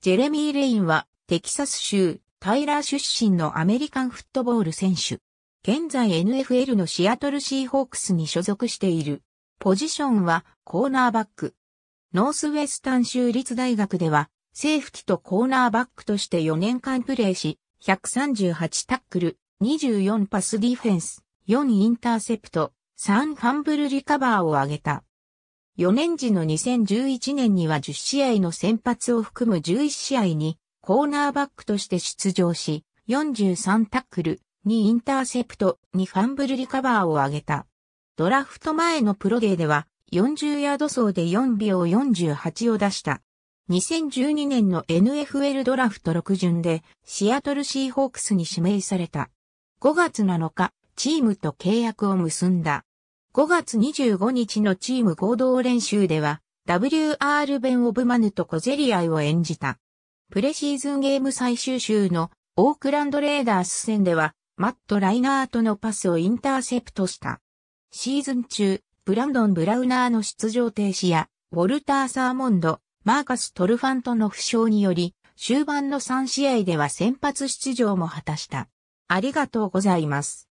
ジェレミー・レインは、テキサス州、タイラー出身のアメリカンフットボール選手。現在 NFL のシアトルシーホークスに所属している。ポジションはコーナーバック。ノースウェスタン州立大学では、セーフティとコーナーバックとして4年間プレーし、138タックル、24パスディフェンス、4インターセプト、3ハンブルリカバーを挙げた。4年時の2011年には10試合の先発を含む11試合にコーナーバックとして出場し、43タックル、2インターセプト、2ファンブルリカバーを挙げた。ドラフト前のプロデーでは40ヤード走で4秒48を出した。2012年の NFL ドラフト6巡でシアトルシーホークスに指名された。5月7日、チームと契約を結んだ。5月25日のチーム合同練習では、WR ベン・オブ・マヌとコゼリアイを演じた。プレシーズンゲーム最終週のオークランドレーダース戦では、マット・ライナーとのパスをインターセプトした。シーズン中、ブランドン・ブラウナーの出場停止や、ウォルター・サーモンド、マーカス・トルファントの負傷により、終盤の3試合では先発出場も果たした。ありがとうございます。